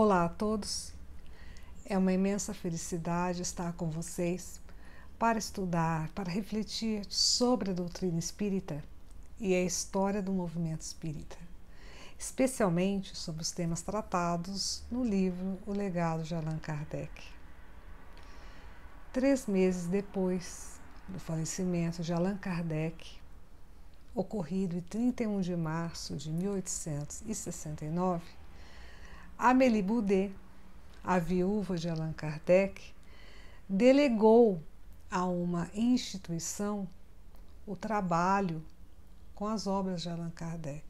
Olá a todos. É uma imensa felicidade estar com vocês para estudar, para refletir sobre a doutrina espírita e a história do movimento espírita, especialmente sobre os temas tratados no livro O Legado de Allan Kardec. Três meses depois do falecimento de Allan Kardec, ocorrido em 31 de março de 1869, Amélie Boudet, a viúva de Allan Kardec, delegou a uma instituição o trabalho com as obras de Allan Kardec.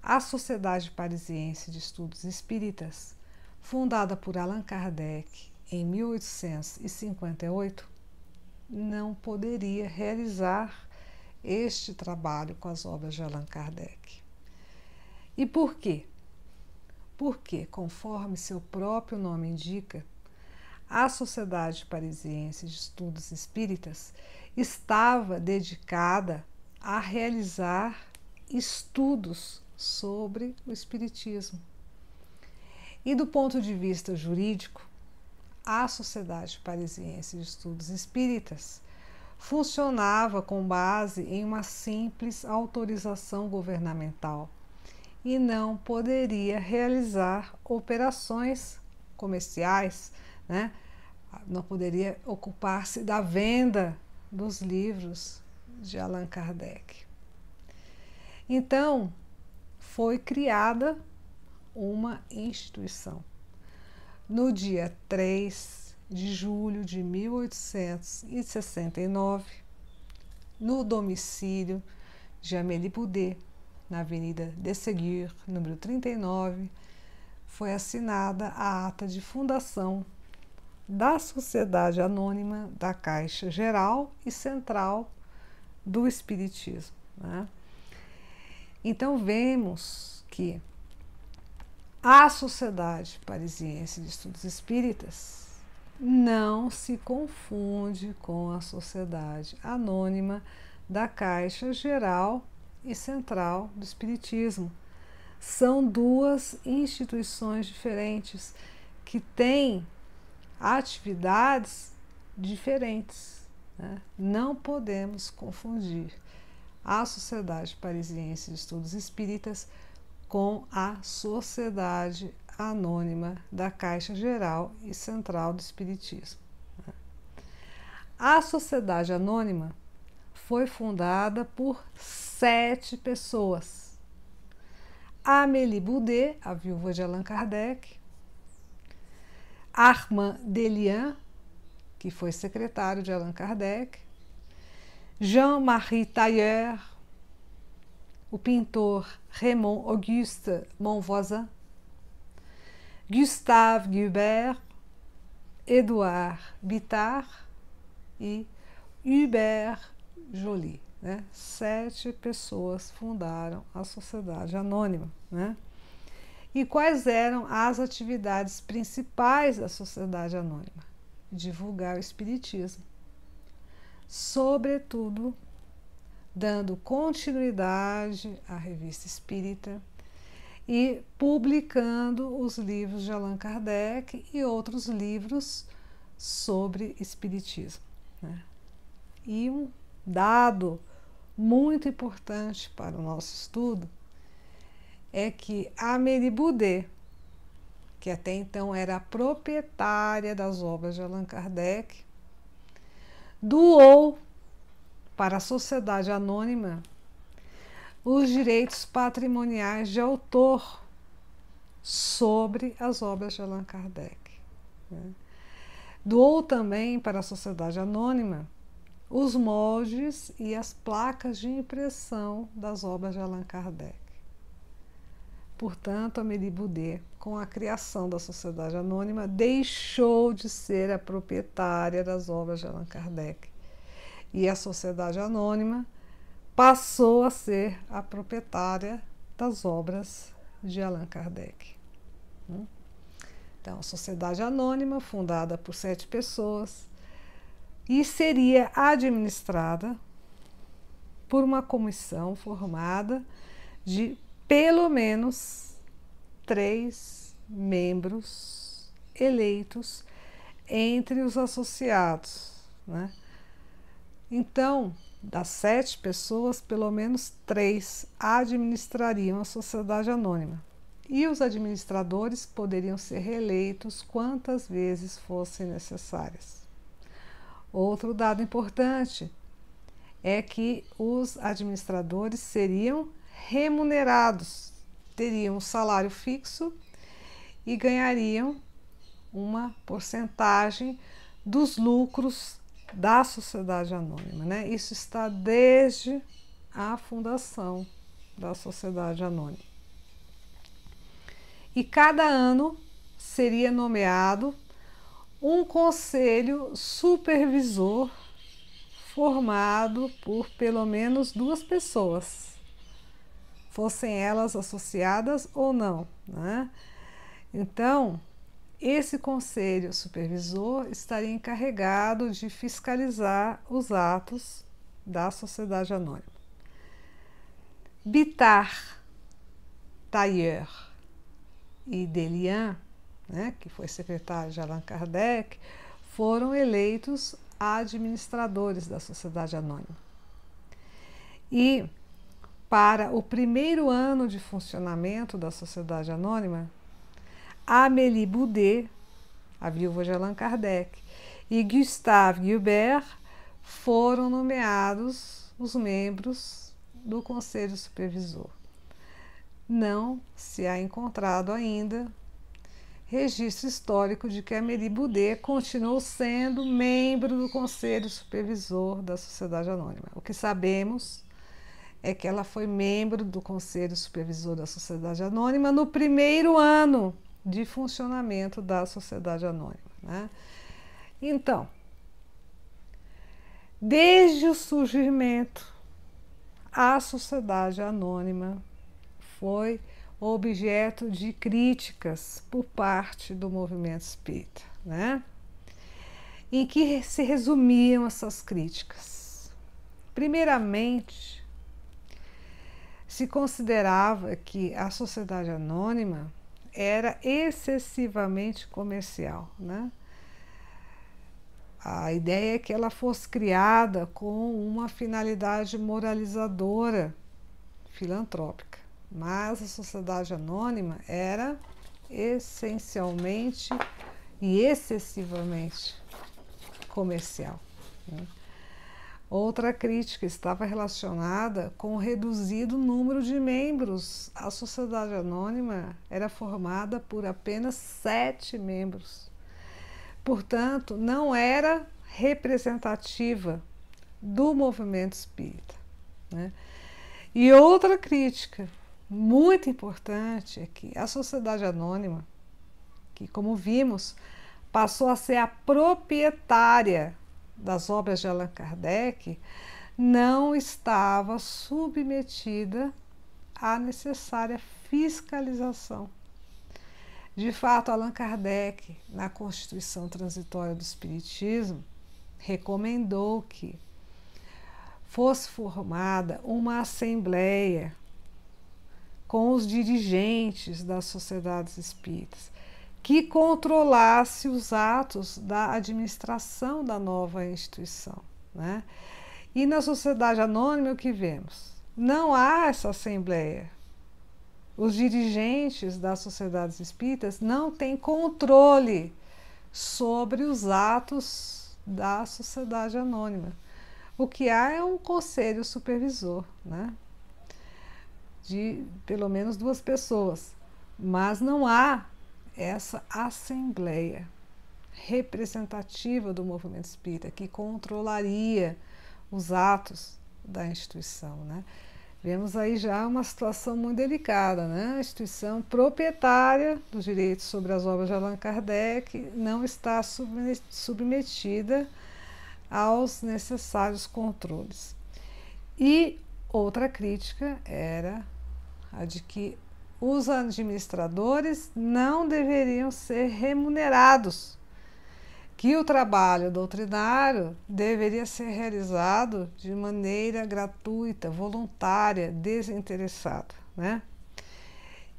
A Sociedade Parisiense de Estudos Espíritas, fundada por Allan Kardec em 1858, não poderia realizar este trabalho com as obras de Allan Kardec. E por quê? porque, conforme seu próprio nome indica, a Sociedade Parisiense de Estudos Espíritas estava dedicada a realizar estudos sobre o Espiritismo. E do ponto de vista jurídico, a Sociedade Parisiense de Estudos Espíritas funcionava com base em uma simples autorização governamental e não poderia realizar operações comerciais, né? não poderia ocupar-se da venda dos livros de Allan Kardec. Então, foi criada uma instituição. No dia 3 de julho de 1869, no domicílio de Amélie Boudet, na Avenida de Seguir, número 39, foi assinada a ata de fundação da Sociedade Anônima da Caixa Geral e Central do Espiritismo. Né? Então vemos que a Sociedade Parisiense de Estudos Espíritas não se confunde com a Sociedade Anônima da Caixa Geral e central do Espiritismo. São duas instituições diferentes que têm atividades diferentes. Né? Não podemos confundir a Sociedade Parisiense de Estudos Espíritas com a Sociedade Anônima da Caixa Geral e Central do Espiritismo. Né? A Sociedade Anônima foi fundada por sete pessoas. Amélie Boudet, a viúva de Allan Kardec, Armand Delian, que foi secretário de Allan Kardec, Jean-Marie Tailleur, o pintor Raymond Auguste Monvoisin, Gustave Guibert, Edouard Bittard e Hubert Jolie. Né? Sete pessoas fundaram a Sociedade Anônima. Né? E quais eram as atividades principais da Sociedade Anônima? Divulgar o Espiritismo, sobretudo dando continuidade à Revista Espírita e publicando os livros de Allan Kardec e outros livros sobre Espiritismo. Né? E um dado muito importante para o nosso estudo é que a Boudet, que até então era a proprietária das obras de Allan Kardec, doou para a sociedade anônima os direitos patrimoniais de autor sobre as obras de Allan Kardec. Né. Doou também para a sociedade anônima os moldes e as placas de impressão das obras de Allan Kardec. Portanto, Amélie Boudet, com a criação da Sociedade Anônima, deixou de ser a proprietária das obras de Allan Kardec. E a Sociedade Anônima passou a ser a proprietária das obras de Allan Kardec. Hum? Então, Sociedade Anônima, fundada por sete pessoas, e seria administrada por uma comissão formada de pelo menos três membros eleitos entre os associados. Né? Então, das sete pessoas, pelo menos três administrariam a sociedade anônima. E os administradores poderiam ser reeleitos quantas vezes fossem necessárias. Outro dado importante é que os administradores seriam remunerados, teriam um salário fixo e ganhariam uma porcentagem dos lucros da sociedade anônima. Né? Isso está desde a fundação da sociedade anônima. E cada ano seria nomeado um conselho supervisor formado por pelo menos duas pessoas, fossem elas associadas ou não. Né? Então, esse conselho supervisor estaria encarregado de fiscalizar os atos da sociedade anônima. Bitar, Tailleur e Delian né, que foi secretário de Allan Kardec, foram eleitos administradores da Sociedade Anônima. E para o primeiro ano de funcionamento da Sociedade Anônima, Amélie Boudet, a viúva de Allan Kardec, e Gustave Gilbert foram nomeados os membros do Conselho Supervisor. Não se há encontrado ainda registro histórico de que a Meribudê continuou sendo membro do Conselho Supervisor da Sociedade Anônima. O que sabemos é que ela foi membro do Conselho Supervisor da Sociedade Anônima no primeiro ano de funcionamento da Sociedade Anônima. Né? Então, desde o surgimento, a Sociedade Anônima foi objeto de críticas por parte do movimento espírita, né? Em que se resumiam essas críticas? Primeiramente, se considerava que a sociedade anônima era excessivamente comercial, né? A ideia é que ela fosse criada com uma finalidade moralizadora, filantrópica mas a sociedade anônima era essencialmente e excessivamente comercial. Né? Outra crítica estava relacionada com o reduzido número de membros. A sociedade anônima era formada por apenas sete membros. Portanto, não era representativa do movimento espírita. Né? E outra crítica muito importante é que a sociedade anônima, que como vimos, passou a ser a proprietária das obras de Allan Kardec, não estava submetida à necessária fiscalização. De fato, Allan Kardec, na Constituição Transitória do Espiritismo, recomendou que fosse formada uma assembleia com os dirigentes das sociedades espíritas, que controlasse os atos da administração da nova instituição. Né? E na sociedade anônima, o que vemos? Não há essa assembleia. Os dirigentes das sociedades espíritas não têm controle sobre os atos da sociedade anônima. O que há é um conselho supervisor, né? de pelo menos duas pessoas, mas não há essa assembleia representativa do movimento espírita que controlaria os atos da instituição, né? Vemos aí já uma situação muito delicada, né? A instituição proprietária dos direitos sobre as obras de Allan Kardec não está submetida aos necessários controles. E outra crítica era a de que os administradores não deveriam ser remunerados, que o trabalho doutrinário deveria ser realizado de maneira gratuita, voluntária, desinteressada. Né?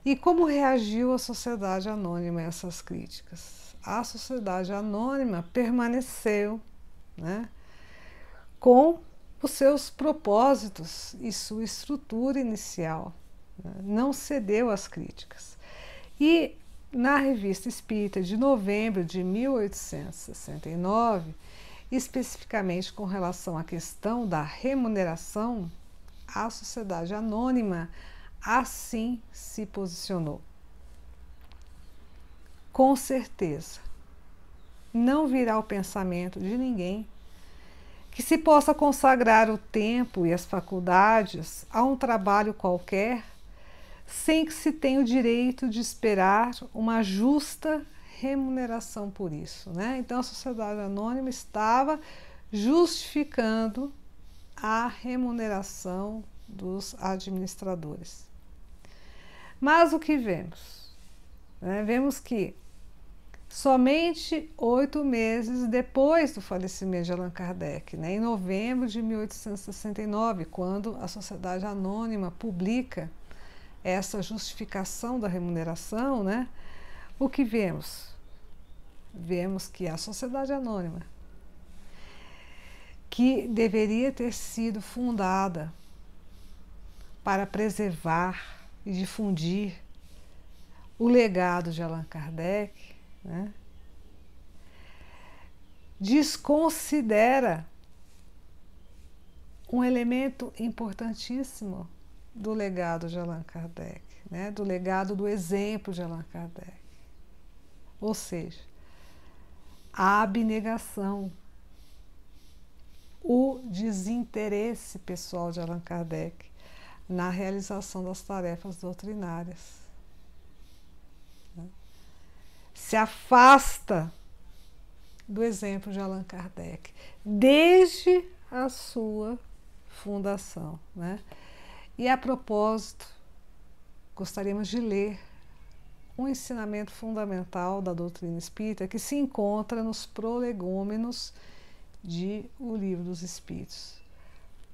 E como reagiu a sociedade anônima a essas críticas? A sociedade anônima permaneceu né, com os seus propósitos e sua estrutura inicial não cedeu às críticas. E na Revista Espírita de novembro de 1869, especificamente com relação à questão da remuneração, a Sociedade Anônima assim se posicionou. Com certeza, não virá o pensamento de ninguém que se possa consagrar o tempo e as faculdades a um trabalho qualquer sem que se tenha o direito de esperar uma justa remuneração por isso. Né? Então, a sociedade anônima estava justificando a remuneração dos administradores. Mas o que vemos? Né? Vemos que somente oito meses depois do falecimento de Allan Kardec, né? em novembro de 1869, quando a Sociedade Anônima publica essa justificação da remuneração, né, o que vemos? Vemos que a sociedade anônima, que deveria ter sido fundada para preservar e difundir o legado de Allan Kardec, né, desconsidera um elemento importantíssimo do legado de Allan Kardec, né? do legado do exemplo de Allan Kardec. Ou seja, a abnegação, o desinteresse pessoal de Allan Kardec na realização das tarefas doutrinárias. Né? Se afasta do exemplo de Allan Kardec desde a sua fundação. Né? E a propósito, gostaríamos de ler um ensinamento fundamental da doutrina espírita que se encontra nos prolegômenos de O Livro dos Espíritos,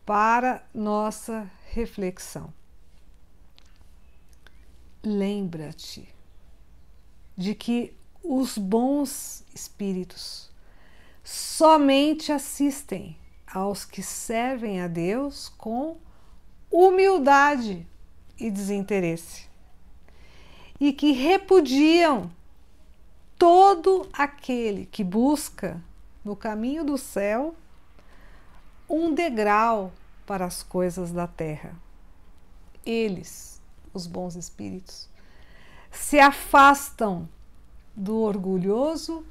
para nossa reflexão. Lembra-te de que os bons espíritos somente assistem aos que servem a Deus com humildade e desinteresse, e que repudiam todo aquele que busca no caminho do céu um degrau para as coisas da terra. Eles, os bons espíritos, se afastam do orgulhoso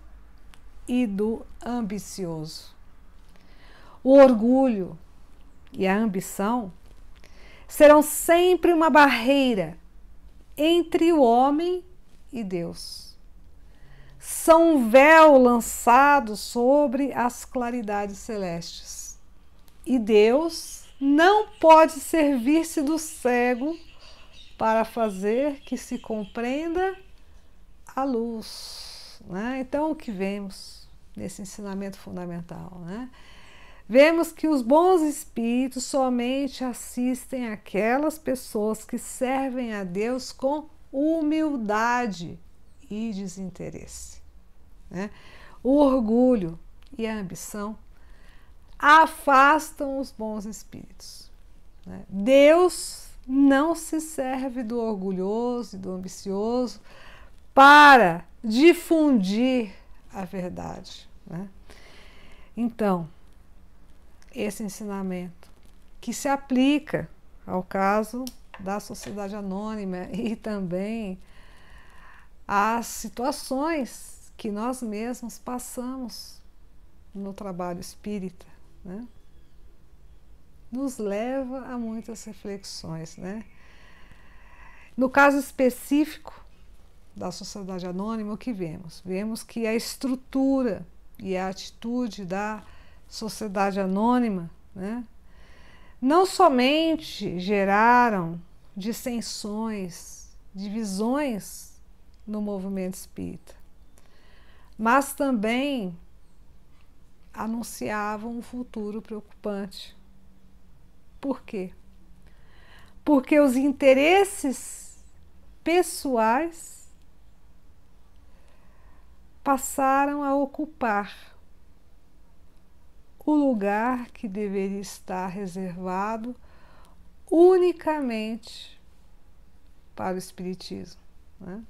e do ambicioso. O orgulho e a ambição serão sempre uma barreira entre o homem e Deus. São um véu lançado sobre as claridades celestes. E Deus não pode servir-se do cego para fazer que se compreenda a luz. Né? Então, o que vemos nesse ensinamento fundamental? Né? Vemos que os bons espíritos somente assistem aquelas pessoas que servem a Deus com humildade e desinteresse. Né? O orgulho e a ambição afastam os bons espíritos. Né? Deus não se serve do orgulhoso e do ambicioso para difundir a verdade. Né? Então, esse ensinamento, que se aplica ao caso da sociedade anônima e também às situações que nós mesmos passamos no trabalho espírita, né? nos leva a muitas reflexões. Né? No caso específico da sociedade anônima, o que vemos? Vemos que a estrutura e a atitude da Sociedade Anônima, né, não somente geraram dissensões, divisões no movimento espírita, mas também anunciavam um futuro preocupante. Por quê? Porque os interesses pessoais passaram a ocupar o lugar que deveria estar reservado unicamente para o Espiritismo. Né?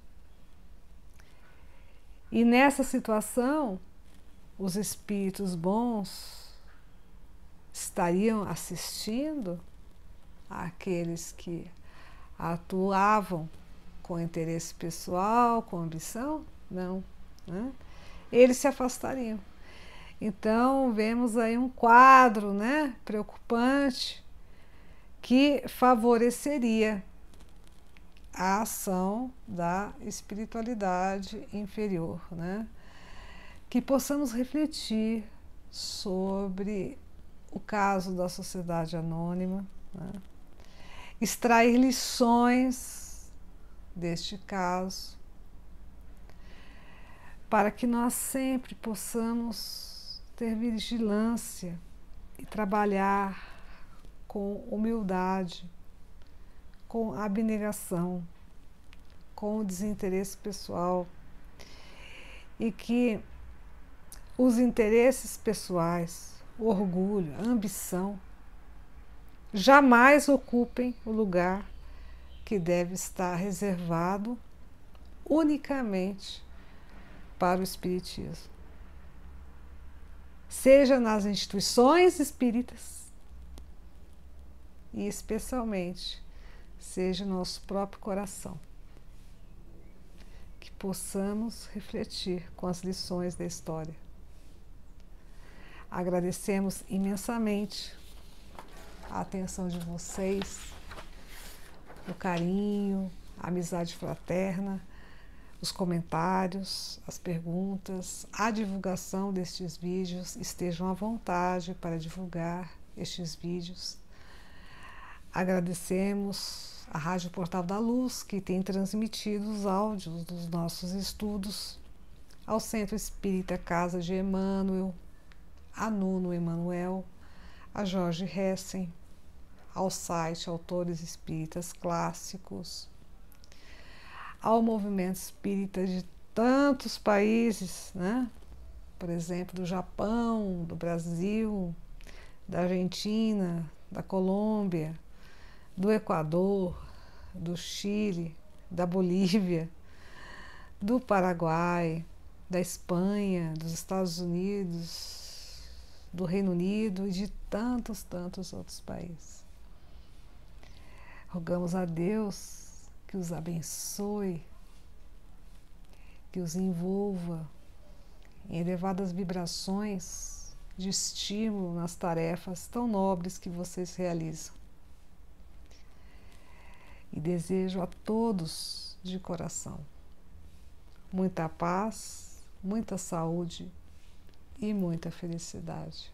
E nessa situação, os espíritos bons estariam assistindo aqueles que atuavam com interesse pessoal, com ambição? Não. Né? Eles se afastariam. Então, vemos aí um quadro né, preocupante que favoreceria a ação da espiritualidade inferior. Né? Que possamos refletir sobre o caso da sociedade anônima, né? extrair lições deste caso, para que nós sempre possamos ter vigilância e trabalhar com humildade, com abnegação, com desinteresse pessoal e que os interesses pessoais, o orgulho, a ambição jamais ocupem o lugar que deve estar reservado unicamente para o Espiritismo seja nas instituições espíritas e especialmente seja nosso próprio coração. Que possamos refletir com as lições da história. Agradecemos imensamente a atenção de vocês, o carinho, a amizade fraterna os comentários, as perguntas, a divulgação destes vídeos. Estejam à vontade para divulgar estes vídeos. Agradecemos a Rádio Portal da Luz, que tem transmitido os áudios dos nossos estudos, ao Centro Espírita Casa de Emmanuel, a Nuno Emanuel, a Jorge Hessen, ao site Autores Espíritas Clássicos, ao movimento espírita de tantos países, né? por exemplo, do Japão, do Brasil, da Argentina, da Colômbia, do Equador, do Chile, da Bolívia, do Paraguai, da Espanha, dos Estados Unidos, do Reino Unido e de tantos, tantos outros países. Rogamos a Deus que os abençoe, que os envolva em elevadas vibrações de estímulo nas tarefas tão nobres que vocês realizam. E desejo a todos de coração muita paz, muita saúde e muita felicidade.